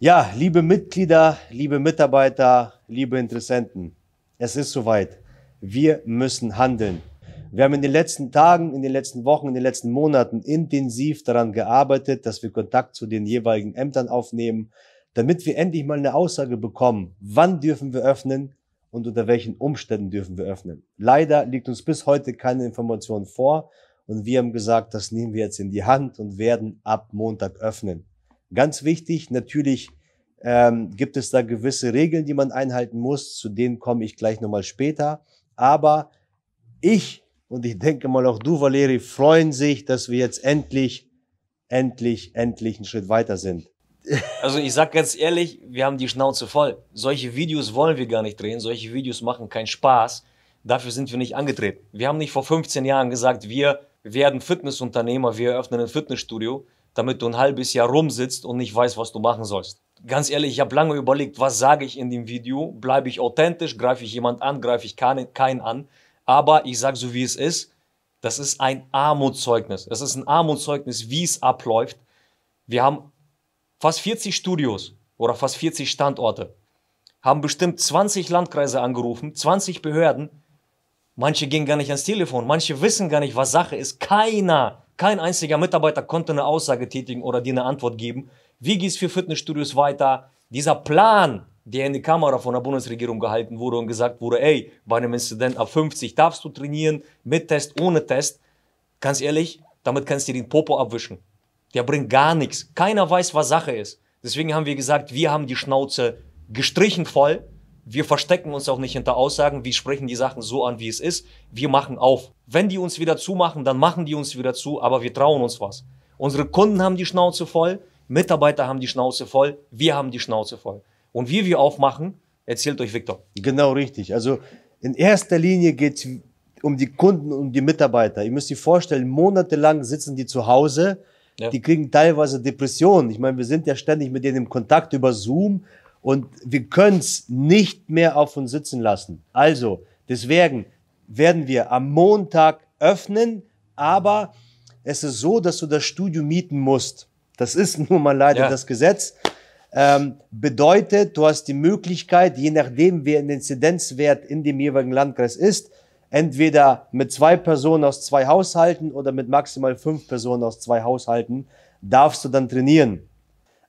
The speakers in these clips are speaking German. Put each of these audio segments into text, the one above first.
Ja, liebe Mitglieder, liebe Mitarbeiter, liebe Interessenten, es ist soweit. Wir müssen handeln. Wir haben in den letzten Tagen, in den letzten Wochen, in den letzten Monaten intensiv daran gearbeitet, dass wir Kontakt zu den jeweiligen Ämtern aufnehmen, damit wir endlich mal eine Aussage bekommen, wann dürfen wir öffnen und unter welchen Umständen dürfen wir öffnen. Leider liegt uns bis heute keine Information vor und wir haben gesagt, das nehmen wir jetzt in die Hand und werden ab Montag öffnen. Ganz wichtig, natürlich ähm, gibt es da gewisse Regeln, die man einhalten muss. Zu denen komme ich gleich nochmal später. Aber ich und ich denke mal auch du, Valeri, freuen sich, dass wir jetzt endlich, endlich, endlich einen Schritt weiter sind. Also ich sage ganz ehrlich, wir haben die Schnauze voll. Solche Videos wollen wir gar nicht drehen. Solche Videos machen keinen Spaß. Dafür sind wir nicht angetreten. Wir haben nicht vor 15 Jahren gesagt, wir werden Fitnessunternehmer, wir eröffnen ein Fitnessstudio damit du ein halbes Jahr rumsitzt und nicht weißt, was du machen sollst. Ganz ehrlich, ich habe lange überlegt, was sage ich in dem Video? Bleibe ich authentisch? Greife ich jemand an? Greife ich keinen an? Aber ich sage so, wie es ist. Das ist ein Armutszeugnis. Das ist ein Armutszeugnis, wie es abläuft. Wir haben fast 40 Studios oder fast 40 Standorte, haben bestimmt 20 Landkreise angerufen, 20 Behörden. Manche gehen gar nicht ans Telefon, manche wissen gar nicht, was Sache ist. Keiner kein einziger Mitarbeiter konnte eine Aussage tätigen oder dir eine Antwort geben. Wie geht es für Fitnessstudios weiter? Dieser Plan, der in die Kamera von der Bundesregierung gehalten wurde und gesagt wurde, ey, bei einem Incident ab 50 darfst du trainieren, mit Test, ohne Test. Ganz ehrlich, damit kannst du dir den Popo abwischen. Der bringt gar nichts. Keiner weiß, was Sache ist. Deswegen haben wir gesagt, wir haben die Schnauze gestrichen voll wir verstecken uns auch nicht hinter Aussagen, wir sprechen die Sachen so an, wie es ist. Wir machen auf. Wenn die uns wieder zumachen, dann machen die uns wieder zu, aber wir trauen uns was. Unsere Kunden haben die Schnauze voll, Mitarbeiter haben die Schnauze voll, wir haben die Schnauze voll. Und wie wir aufmachen, erzählt euch Viktor. Genau richtig. Also in erster Linie geht es um die Kunden und um die Mitarbeiter. Ihr müsst euch vorstellen, monatelang sitzen die zu Hause, ja. die kriegen teilweise Depressionen. Ich meine, wir sind ja ständig mit denen im Kontakt über Zoom und wir können es nicht mehr auf uns sitzen lassen. Also, deswegen werden wir am Montag öffnen, aber es ist so, dass du das Studio mieten musst. Das ist nun mal leider ja. das Gesetz. Ähm, bedeutet, du hast die Möglichkeit, je nachdem, wer ein Inzidenzwert in dem jeweiligen Landkreis ist, entweder mit zwei Personen aus zwei Haushalten oder mit maximal fünf Personen aus zwei Haushalten darfst du dann trainieren.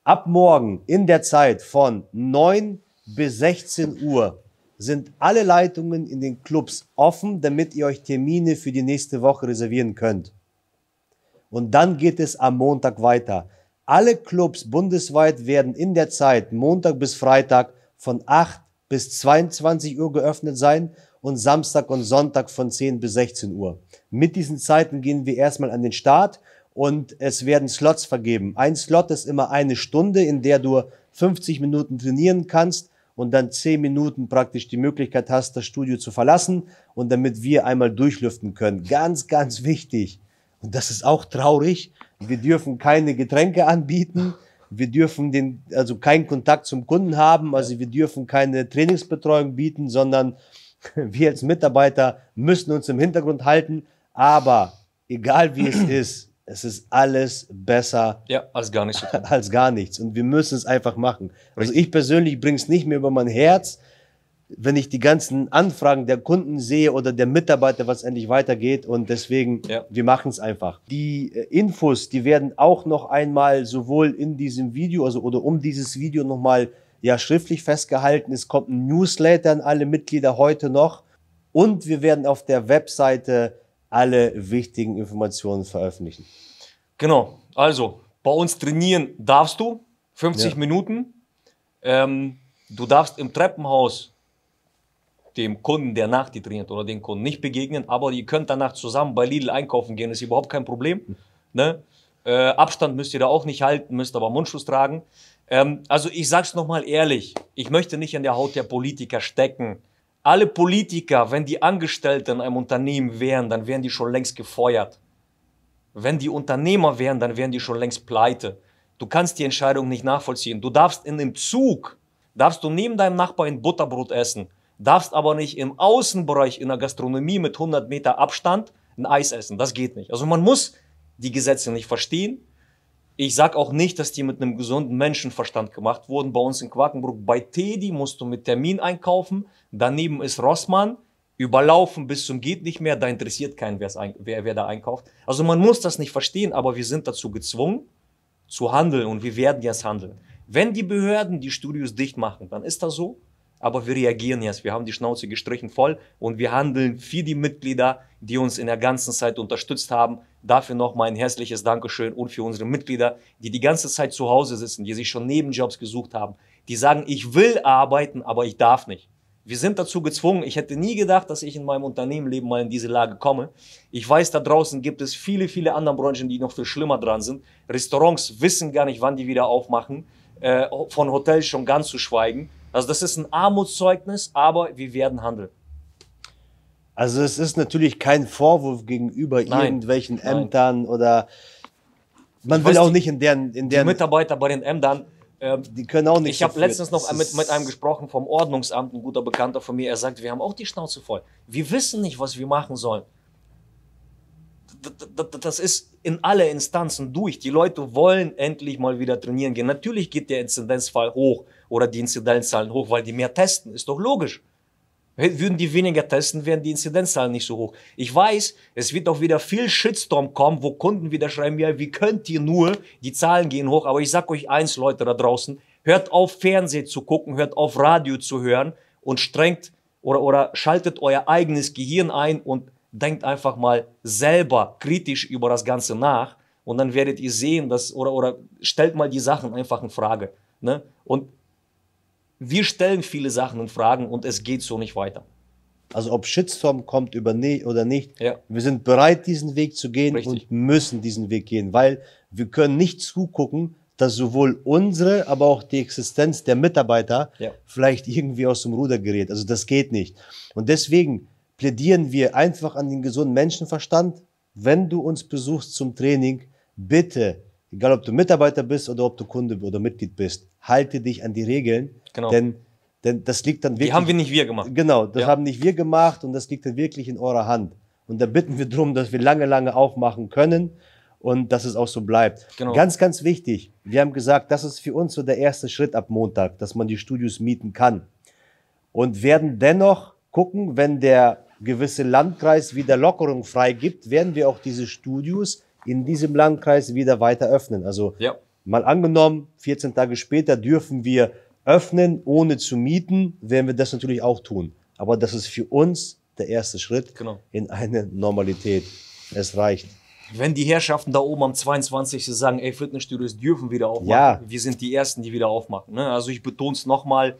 Ab morgen in der Zeit von 9 bis 16 Uhr sind alle Leitungen in den Clubs offen, damit ihr euch Termine für die nächste Woche reservieren könnt. Und dann geht es am Montag weiter. Alle Clubs bundesweit werden in der Zeit Montag bis Freitag von 8 bis 22 Uhr geöffnet sein und Samstag und Sonntag von 10 bis 16 Uhr. Mit diesen Zeiten gehen wir erstmal an den Start und es werden Slots vergeben. Ein Slot ist immer eine Stunde, in der du 50 Minuten trainieren kannst und dann 10 Minuten praktisch die Möglichkeit hast, das Studio zu verlassen und damit wir einmal durchlüften können. Ganz, ganz wichtig. Und das ist auch traurig. Wir dürfen keine Getränke anbieten. Wir dürfen den, also keinen Kontakt zum Kunden haben. Also wir dürfen keine Trainingsbetreuung bieten, sondern wir als Mitarbeiter müssen uns im Hintergrund halten. Aber egal wie es ist, es ist alles besser ja, als, gar nichts als gar nichts. Und wir müssen es einfach machen. Also ich persönlich bringe es nicht mehr über mein Herz, wenn ich die ganzen Anfragen der Kunden sehe oder der Mitarbeiter, was endlich weitergeht. Und deswegen, ja. wir machen es einfach. Die äh, Infos, die werden auch noch einmal sowohl in diesem Video, also oder um dieses Video nochmal ja schriftlich festgehalten. Es kommt ein Newsletter an alle Mitglieder heute noch. Und wir werden auf der Webseite alle wichtigen Informationen veröffentlichen. Genau, also bei uns trainieren darfst du 50 ja. Minuten. Ähm, du darfst im Treppenhaus dem Kunden, der nach dir trainiert oder den Kunden nicht begegnen, aber ihr könnt danach zusammen bei Lidl einkaufen gehen, ist überhaupt kein Problem. Ne? Äh, Abstand müsst ihr da auch nicht halten, müsst aber Mundschutz tragen. Ähm, also ich sage es nochmal ehrlich, ich möchte nicht in der Haut der Politiker stecken. Alle Politiker, wenn die Angestellten einem Unternehmen wären, dann wären die schon längst gefeuert. Wenn die Unternehmer wären, dann wären die schon längst pleite. Du kannst die Entscheidung nicht nachvollziehen. Du darfst in dem Zug, darfst du neben deinem Nachbarn ein Butterbrot essen, darfst aber nicht im Außenbereich in der Gastronomie mit 100 Meter Abstand ein Eis essen. Das geht nicht. Also man muss die Gesetze nicht verstehen, ich sag auch nicht, dass die mit einem gesunden Menschenverstand gemacht wurden. Bei uns in Quakenbrück bei Teddy musst du mit Termin einkaufen. Daneben ist Rossmann. Überlaufen bis zum geht nicht mehr. Da interessiert keinen, wer, wer da einkauft. Also man muss das nicht verstehen, aber wir sind dazu gezwungen zu handeln und wir werden jetzt handeln. Wenn die Behörden die Studios dicht machen, dann ist das so aber wir reagieren jetzt. Wir haben die Schnauze gestrichen voll und wir handeln für die Mitglieder, die uns in der ganzen Zeit unterstützt haben. Dafür nochmal ein herzliches Dankeschön und für unsere Mitglieder, die die ganze Zeit zu Hause sitzen, die sich schon Nebenjobs gesucht haben, die sagen, ich will arbeiten, aber ich darf nicht. Wir sind dazu gezwungen. Ich hätte nie gedacht, dass ich in meinem Unternehmenleben mal in diese Lage komme. Ich weiß, da draußen gibt es viele, viele andere Branchen, die noch viel schlimmer dran sind. Restaurants wissen gar nicht, wann die wieder aufmachen. Äh, von Hotels schon ganz zu schweigen. Also das ist ein Armutszeugnis, aber wir werden handeln. Also es ist natürlich kein Vorwurf gegenüber Nein. irgendwelchen Nein. Ämtern oder man ich will weiß, auch nicht in deren, in deren die Mitarbeiter bei den Ämtern. Ähm, die können auch nicht. Ich habe letztens noch mit, mit einem gesprochen vom Ordnungsamt, ein guter Bekannter von mir. Er sagt, wir haben auch die Schnauze voll. Wir wissen nicht, was wir machen sollen. Das ist in alle Instanzen durch. Die Leute wollen endlich mal wieder trainieren gehen. Natürlich geht der Inzidenzfall hoch oder die Inzidenzzahlen hoch, weil die mehr testen. Ist doch logisch. Würden die weniger testen, wären die Inzidenzzahlen nicht so hoch. Ich weiß, es wird auch wieder viel Shitstorm kommen, wo Kunden wieder schreiben, ja, wie könnt ihr nur, die Zahlen gehen hoch. Aber ich sag euch eins, Leute da draußen, hört auf, Fernsehen zu gucken, hört auf, Radio zu hören und strengt oder, oder schaltet euer eigenes Gehirn ein und denkt einfach mal selber kritisch über das Ganze nach. Und dann werdet ihr sehen, dass, oder, oder stellt mal die Sachen einfach in Frage. Ne? Und wir stellen viele Sachen in Fragen und es geht so nicht weiter. Also ob Shitstorm kommt über ne oder nicht, ja. wir sind bereit, diesen Weg zu gehen Richtig. und müssen diesen Weg gehen, weil wir können nicht zugucken, dass sowohl unsere, aber auch die Existenz der Mitarbeiter ja. vielleicht irgendwie aus dem Ruder gerät. Also das geht nicht. Und deswegen plädieren wir einfach an den gesunden Menschenverstand. Wenn du uns besuchst zum Training, bitte egal ob du Mitarbeiter bist oder ob du Kunde oder Mitglied bist, halte dich an die Regeln, genau. denn, denn das liegt dann wirklich... Die haben wir nicht wir gemacht. Genau, das ja. haben nicht wir gemacht und das liegt dann wirklich in eurer Hand. Und da bitten wir darum, dass wir lange, lange aufmachen können und dass es auch so bleibt. Genau. Ganz, ganz wichtig, wir haben gesagt, das ist für uns so der erste Schritt ab Montag, dass man die Studios mieten kann. Und werden dennoch gucken, wenn der gewisse Landkreis wieder Lockerung freigibt, werden wir auch diese Studios in diesem Landkreis wieder weiter öffnen. Also ja. mal angenommen, 14 Tage später dürfen wir öffnen, ohne zu mieten, werden wir das natürlich auch tun. Aber das ist für uns der erste Schritt genau. in eine Normalität. Es reicht. Wenn die Herrschaften da oben am 22. sagen, ey, Fitnessstudios dürfen wieder aufmachen, ja. wir sind die Ersten, die wieder aufmachen. Ne? Also ich betone es nochmal,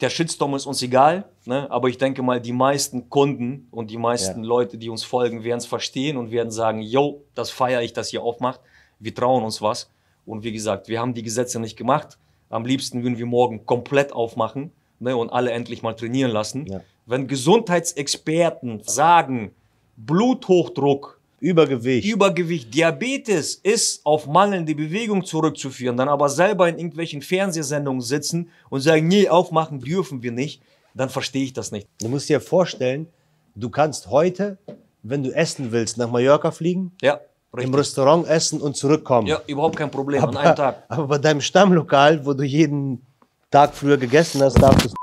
der Shitstorm ist uns egal, ne? aber ich denke mal, die meisten Kunden und die meisten ja. Leute, die uns folgen, werden es verstehen und werden sagen, yo, das feiere ich, dass ihr aufmacht. Wir trauen uns was. Und wie gesagt, wir haben die Gesetze nicht gemacht. Am liebsten würden wir morgen komplett aufmachen ne? und alle endlich mal trainieren lassen. Ja. Wenn Gesundheitsexperten sagen, Bluthochdruck Übergewicht. Übergewicht. Diabetes ist auf mangelnde Bewegung zurückzuführen, dann aber selber in irgendwelchen Fernsehsendungen sitzen und sagen, nee, aufmachen dürfen wir nicht, dann verstehe ich das nicht. Du musst dir vorstellen, du kannst heute, wenn du essen willst, nach Mallorca fliegen. Ja. Richtig. Im Restaurant essen und zurückkommen. Ja, überhaupt kein Problem, aber, an einem Tag. Aber bei deinem Stammlokal, wo du jeden Tag früher gegessen hast, darfst du es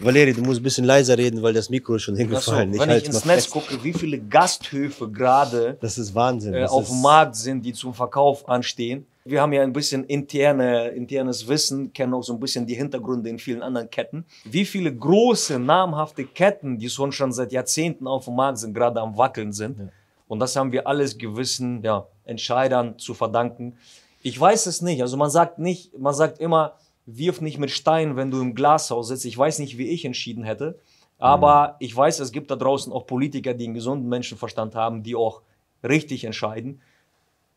Valeri, du musst ein bisschen leiser reden, weil das Mikro ist schon hingefallen. Also, wenn ich, ins Netz fest. gucke, wie viele Gasthöfe gerade äh, auf dem Markt sind, die zum Verkauf anstehen. Wir haben ja ein bisschen interne, internes Wissen, kennen auch so ein bisschen die Hintergründe in vielen anderen Ketten. Wie viele große, namhafte Ketten, die schon, schon seit Jahrzehnten auf dem Markt sind, gerade am Wackeln sind. Ja. Und das haben wir alles gewissen ja, Entscheidern zu verdanken. Ich weiß es nicht. Also man sagt nicht, man sagt immer, wirf nicht mit Stein, wenn du im Glashaus sitzt. Ich weiß nicht, wie ich entschieden hätte, aber mhm. ich weiß, es gibt da draußen auch Politiker, die einen gesunden Menschenverstand haben, die auch richtig entscheiden.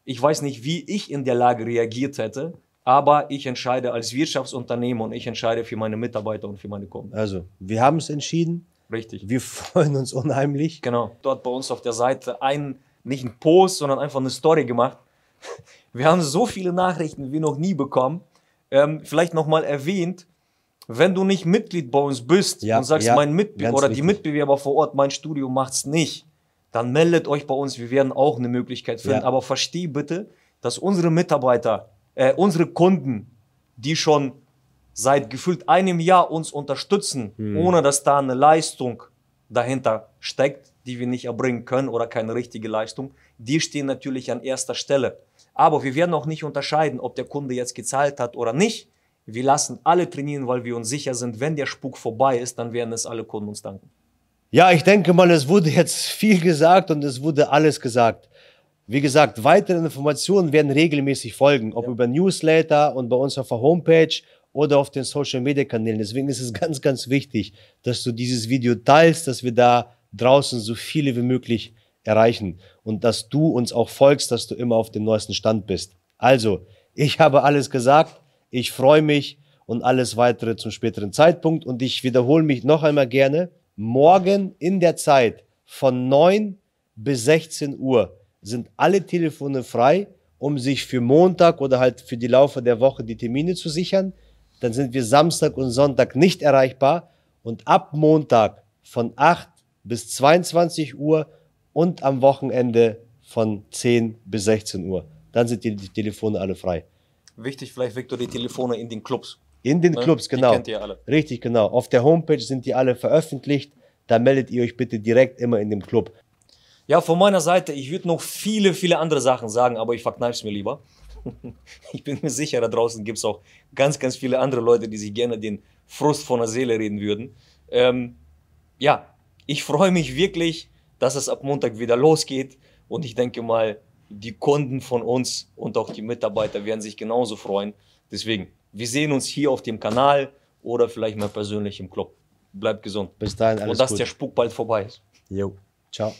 Ich weiß nicht, wie ich in der Lage reagiert hätte, aber ich entscheide als Wirtschaftsunternehmen und ich entscheide für meine Mitarbeiter und für meine Kunden. Also, wir haben es entschieden. Richtig. Wir freuen uns unheimlich. Genau. Dort bei uns auf der Seite ein, nicht ein Post, sondern einfach eine Story gemacht. Wir haben so viele Nachrichten wie noch nie bekommen ähm, vielleicht nochmal erwähnt, wenn du nicht Mitglied bei uns bist ja, und sagst, ja, mein Mitbewerber oder die Mitbewerber vor Ort, mein Studio macht es nicht, dann meldet euch bei uns, wir werden auch eine Möglichkeit finden. Ja. Aber versteh bitte, dass unsere Mitarbeiter, äh, unsere Kunden, die schon seit gefühlt einem Jahr uns unterstützen, hm. ohne dass da eine Leistung dahinter steckt, die wir nicht erbringen können oder keine richtige Leistung, die stehen natürlich an erster Stelle. Aber wir werden auch nicht unterscheiden, ob der Kunde jetzt gezahlt hat oder nicht. Wir lassen alle trainieren, weil wir uns sicher sind, wenn der Spuk vorbei ist, dann werden es alle Kunden uns danken. Ja, ich denke mal, es wurde jetzt viel gesagt und es wurde alles gesagt. Wie gesagt, weitere Informationen werden regelmäßig folgen, ob ja. über Newsletter und bei uns auf der Homepage oder auf den Social Media Kanälen. Deswegen ist es ganz, ganz wichtig, dass du dieses Video teilst, dass wir da draußen so viele wie möglich erreichen und dass du uns auch folgst, dass du immer auf dem neuesten Stand bist. Also, ich habe alles gesagt, ich freue mich und alles weitere zum späteren Zeitpunkt und ich wiederhole mich noch einmal gerne, morgen in der Zeit von 9 bis 16 Uhr sind alle Telefone frei, um sich für Montag oder halt für die Laufe der Woche die Termine zu sichern. Dann sind wir Samstag und Sonntag nicht erreichbar und ab Montag von 8 bis 22 Uhr und am Wochenende von 10 bis 16 Uhr. Dann sind die, Telefone alle frei. Wichtig vielleicht, Victor, die Telefone in den Clubs. In den ne? Clubs, genau. Die kennt ihr alle. Richtig, genau. Auf der Homepage sind die alle veröffentlicht. Da meldet ihr euch bitte direkt immer in dem Club. Ja, von meiner Seite, ich würde noch viele, viele andere Sachen sagen, aber ich verkneife es mir lieber. Ich bin mir sicher, da draußen gibt es auch ganz, ganz viele andere Leute, die sich gerne den Frust von der Seele reden würden. Ähm, ja, ich freue mich wirklich dass es ab Montag wieder losgeht. Und ich denke mal, die Kunden von uns und auch die Mitarbeiter werden sich genauso freuen. Deswegen, wir sehen uns hier auf dem Kanal oder vielleicht mal persönlich im Club. Bleibt gesund. Bis dahin, alles Und dass gut. der Spuk bald vorbei ist. Jo, ciao.